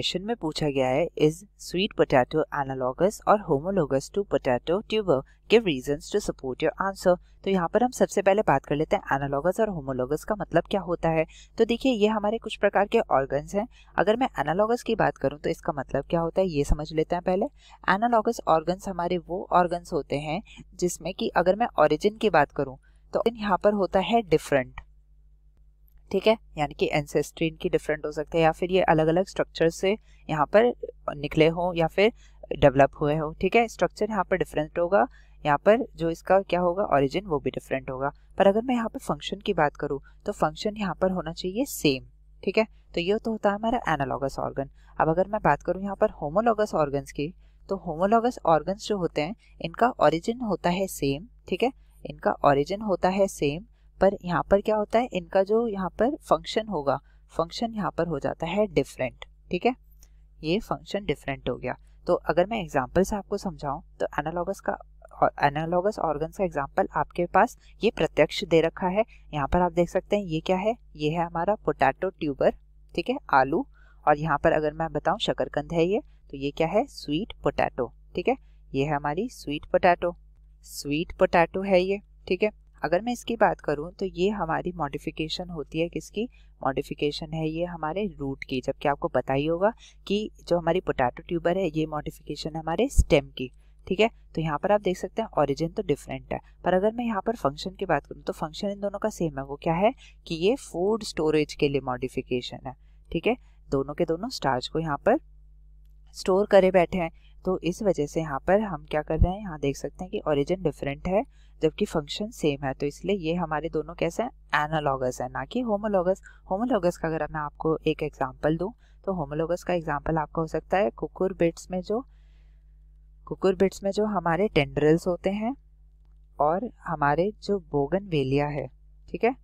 question में पूछा गया है इज स्वीट पोटैटो एनालॉगस और homologous to potato tuber give reasons to support your answer तो यहाँ पर हम सबसे पहले बात कर लेते हैं एनालॉगस और होमोलोगस का मतलब क्या होता है तो देखिए ये हमारे कुछ प्रकार के ऑर्गन्स हैं अगर मैं एनालॉगस की बात करूँ तो इसका मतलब क्या होता है ये समझ लेते हैं पहले एनालॉगस ऑर्गन्स हमारे वो ऑर्गन्स होते हैं जिसमें कि अगर मैं ऑरिजिन की बात करूँ तो यहाँ पर होता है डिफरेंट ठीक है यानी कि एनसेस्ट्री इनकी डिफरेंट हो सकते हैं या फिर ये अलग अलग स्ट्रक्चर से यहाँ पर निकले हों या फिर डेवलप हुए हों ठीक है स्ट्रक्चर यहाँ पर डिफरेंट होगा यहाँ पर जो इसका क्या होगा ऑरिजिन वो भी डिफरेंट होगा पर अगर मैं यहाँ पर फंक्शन की बात करूँ तो फंक्शन यहाँ पर होना चाहिए सेम ठीक है तो ये तो होता है हमारा एनालॉगस ऑर्गन अब अगर मैं बात करूँ यहाँ पर होमोलॉगस ऑर्गन्स की तो होमोलॉगस ऑर्गन्स जो होते हैं इनका ऑरिजिन होता है सेम ठीक है इनका ऑरिजिन होता है सेम पर यहाँ पर क्या होता है इनका जो यहाँ पर फंक्शन होगा फंक्शन यहाँ पर हो जाता है डिफरेंट ठीक है ये फंक्शन डिफरेंट हो गया तो अगर मैं एग्जाम्पल से आपको समझाऊँ तो एनालॉगस का एनालॉगस ऑर्गन्स का एग्जाम्पल आपके पास ये प्रत्यक्ष दे रखा है यहाँ पर आप देख सकते हैं ये क्या है ये है हमारा पोटैटो ट्यूबर ठीक है आलू और यहाँ पर अगर मैं बताऊँ शकरकंद है ये तो ये क्या है स्वीट पोटैटो ठीक है ये है हमारी स्वीट पोटैटो स्वीट पोटैटो है ये ठीक है अगर मैं इसकी बात करूँ तो ये हमारी मॉडिफिकेशन होती है किसकी मॉडिफिकेशन है ये हमारे रूट की जबकि आपको पता ही होगा कि जो हमारी पोटैटो ट्यूबर है ये मॉडिफिकेशन है हमारे स्टेम की ठीक है तो यहाँ पर आप देख सकते हैं ओरिजिन तो डिफरेंट है पर अगर मैं यहाँ पर फंक्शन की बात करूँ तो फंक्शन इन दोनों का सेम है वो क्या है कि ये फूड स्टोरेज के लिए मॉडिफिकेशन है ठीक है दोनों के दोनों स्टार्च को यहाँ पर स्टोर करे बैठे हैं तो इस वजह से यहाँ पर हम क्या कर रहे हैं यहाँ देख सकते हैं कि ओरिजिन डिफरेंट है जबकि फंक्शन सेम है तो इसलिए ये हमारे दोनों कैसे हैं एनालॉगस है ना कि होमोलॉगस होमोलॉगस का अगर मैं आपको एक एग्जाम्पल दूँ तो होमोलॉगस का एग्जाम्पल आपका हो सकता है कुकुर बिट्स में जो कुकुर बिट्स में जो हमारे टेंड्रल्स होते हैं और हमारे जो बोगन वेलिया है ठीक है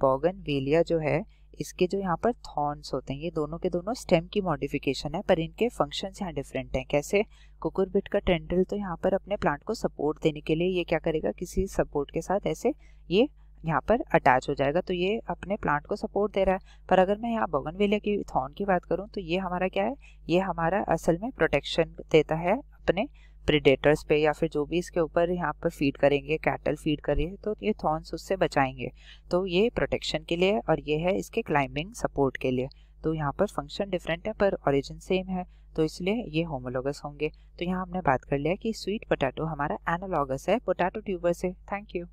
बोगन वेलिया जो है इसके जो यहाँ पर थॉर्न्स होते हैं ये दोनों के दोनों स्टेम की मॉडिफिकेशन है पर इनके फंक्शन यहाँ डिफरेंट हैं कैसे कुकुरबिट का टेंडल तो यहाँ पर अपने प्लांट को सपोर्ट देने के लिए ये क्या करेगा किसी सपोर्ट के साथ ऐसे ये यहाँ पर अटैच हो जाएगा तो ये अपने प्लांट को सपोर्ट दे रहा है पर अगर मैं यहाँ बगनवेलिया की थॉर्न की बात करूँ तो ये हमारा क्या है ये हमारा असल में प्रोटेक्शन देता है अपने प्रिडेटर्स पे या फिर जो भी इसके ऊपर यहाँ पर फीड करेंगे कैटल फीड करेंगे तो ये थॉर्न्स उससे बचाएंगे तो ये प्रोटेक्शन के लिए और ये है इसके क्लाइंबिंग सपोर्ट के लिए तो यहाँ पर फंक्शन डिफरेंट है पर ओरिजिन सेम है तो इसलिए ये होमोलोगस होंगे तो यहाँ हमने बात कर लिया कि स्वीट पोटैटो हमारा एनोलॉगस है पोटैटो ट्यूबर से thank you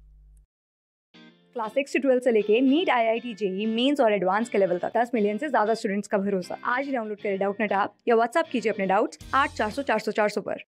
class six twelve से लेके NEET I I T JEE mains और एडवांस के लेवल तक दस मिलियन से ज्यादा स्टूडेंट्स का भरोसा आज डाउनलोड करें डाउट नेट आप या व्हाट्सअप कीजिए अपने डाउट्स आठ चार सौ चार सौ चार सौ पर